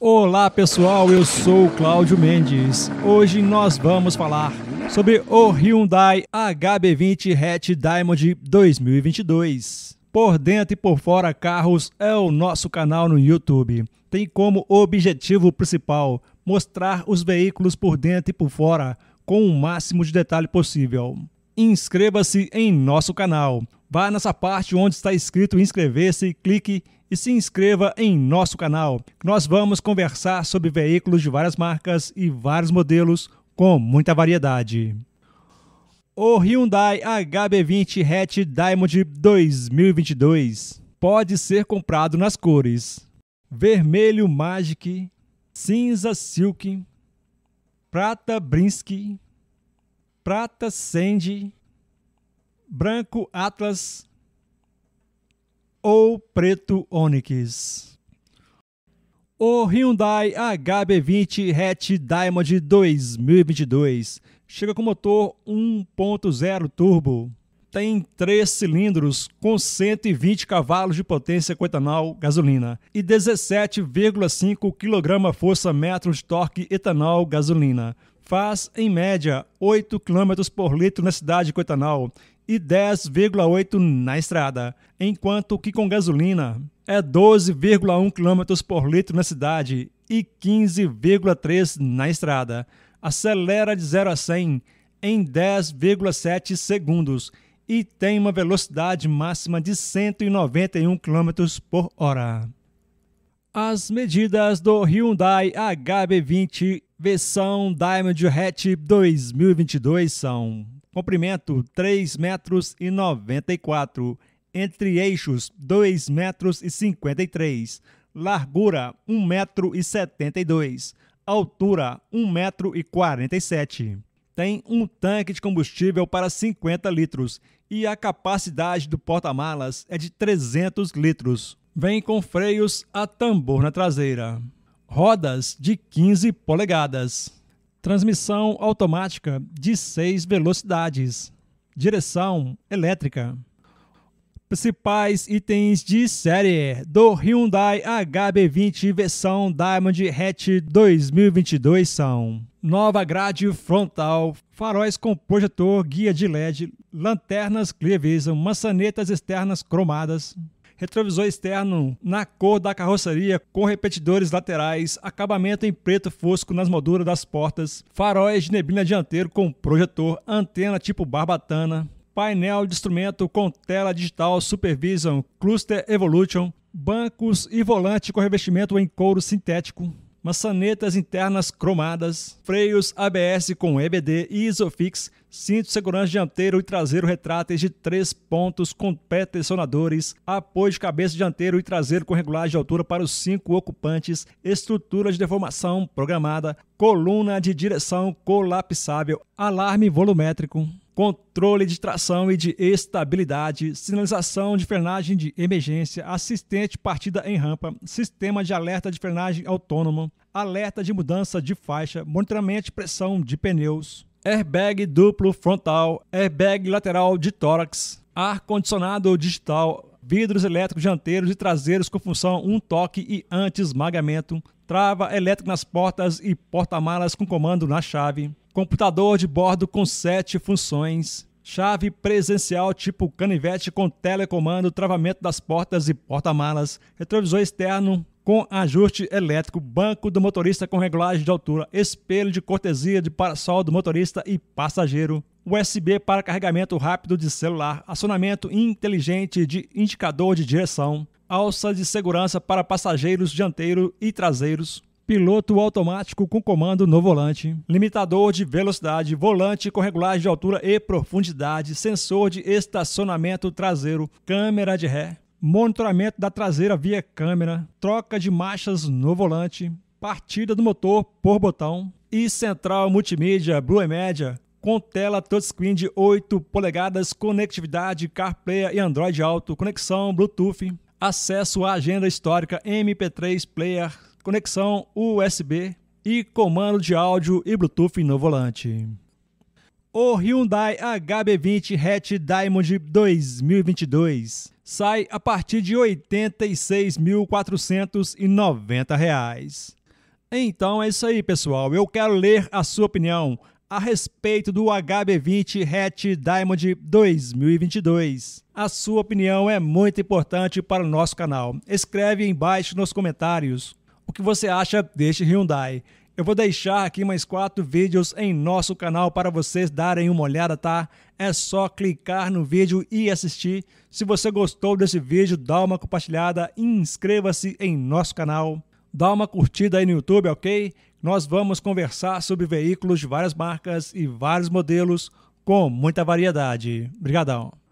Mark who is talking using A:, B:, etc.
A: Olá pessoal, eu sou Cláudio Mendes. Hoje nós vamos falar sobre o Hyundai HB20 Hatch Diamond 2022. Por dentro e por fora carros é o nosso canal no YouTube. Tem como objetivo principal mostrar os veículos por dentro e por fora com o máximo de detalhe possível. Inscreva-se em nosso canal. Vá nessa parte onde está escrito inscrever-se, clique e se inscreva em nosso canal. Nós vamos conversar sobre veículos de várias marcas e vários modelos com muita variedade. O Hyundai HB20 Hatch Diamond 2022 pode ser comprado nas cores vermelho Magic, cinza Silk, prata Brinsky, prata Sandy, branco Atlas ou preto Onix. O Hyundai HB20 Hatch Diamond 2022 chega com motor 1.0 turbo. Tem três cilindros com 120 cavalos de potência com etanol gasolina e 17,5 kgfm de torque etanol gasolina. Faz, em média, 8 km por litro na cidade com etanol e 10,8 na estrada, enquanto que com gasolina é 12,1 km por litro na cidade e 15,3 na estrada. Acelera de 0 a 100 em 10,7 segundos e tem uma velocidade máxima de 191 km por hora. As medidas do Hyundai HB20 versão Diamond Hatch 2022 são comprimento 3 metros e 94, entre eixos 2 metros e 53, largura 1 metro e 72, altura 1 metro e 47. Tem um tanque de combustível para 50 litros e a capacidade do porta-malas é de 300 litros. Vem com freios a tambor na traseira. Rodas de 15 polegadas transmissão automática de seis velocidades, direção elétrica. Principais itens de série do Hyundai HB20 versão Diamond Hatch 2022 são nova grade frontal, faróis com projetor, guia de LED, lanternas clevis, maçanetas externas cromadas, retrovisor externo na cor da carroceria com repetidores laterais, acabamento em preto fosco nas molduras das portas, faróis de neblina dianteiro com projetor, antena tipo barbatana, painel de instrumento com tela digital Supervision Cluster Evolution, bancos e volante com revestimento em couro sintético, maçanetas internas cromadas, freios ABS com EBD e Isofix, cinto de segurança dianteiro e traseiro retráteis de três pontos com pré-tensionadores, apoio de cabeça dianteiro e traseiro com regulagem de altura para os cinco ocupantes, estrutura de deformação programada, coluna de direção colapsável, alarme volumétrico controle de tração e de estabilidade, sinalização de frenagem de emergência, assistente partida em rampa, sistema de alerta de frenagem autônomo, alerta de mudança de faixa, monitoramento de pressão de pneus, airbag duplo frontal, airbag lateral de tórax, ar-condicionado digital, vidros elétricos dianteiros e traseiros com função um toque e anti-esmagamento, trava elétrica nas portas e porta-malas com comando na chave, computador de bordo com sete funções, chave presencial tipo canivete com telecomando, travamento das portas e porta-malas, retrovisor externo com ajuste elétrico, banco do motorista com regulagem de altura, espelho de cortesia de parasol do motorista e passageiro, USB para carregamento rápido de celular, acionamento inteligente de indicador de direção, alça de segurança para passageiros dianteiro e traseiros, piloto automático com comando no volante, limitador de velocidade, volante com regulagem de altura e profundidade, sensor de estacionamento traseiro, câmera de ré, monitoramento da traseira via câmera, troca de marchas no volante, partida do motor por botão e central multimídia Blue Media com tela touchscreen de 8 polegadas, conectividade CarPlay e Android Auto, conexão Bluetooth, acesso à agenda histórica MP3 Player conexão USB e comando de áudio e Bluetooth no volante. O Hyundai HB20 Hatch Diamond 2022 sai a partir de R$ 86.490. Então é isso aí, pessoal. Eu quero ler a sua opinião a respeito do HB20 Hatch Diamond 2022. A sua opinião é muito importante para o nosso canal. Escreve embaixo nos comentários o que você acha deste Hyundai? Eu vou deixar aqui mais quatro vídeos em nosso canal para vocês darem uma olhada, tá? É só clicar no vídeo e assistir. Se você gostou desse vídeo, dá uma compartilhada, inscreva-se em nosso canal, dá uma curtida aí no YouTube, ok? Nós vamos conversar sobre veículos de várias marcas e vários modelos com muita variedade. Obrigadão!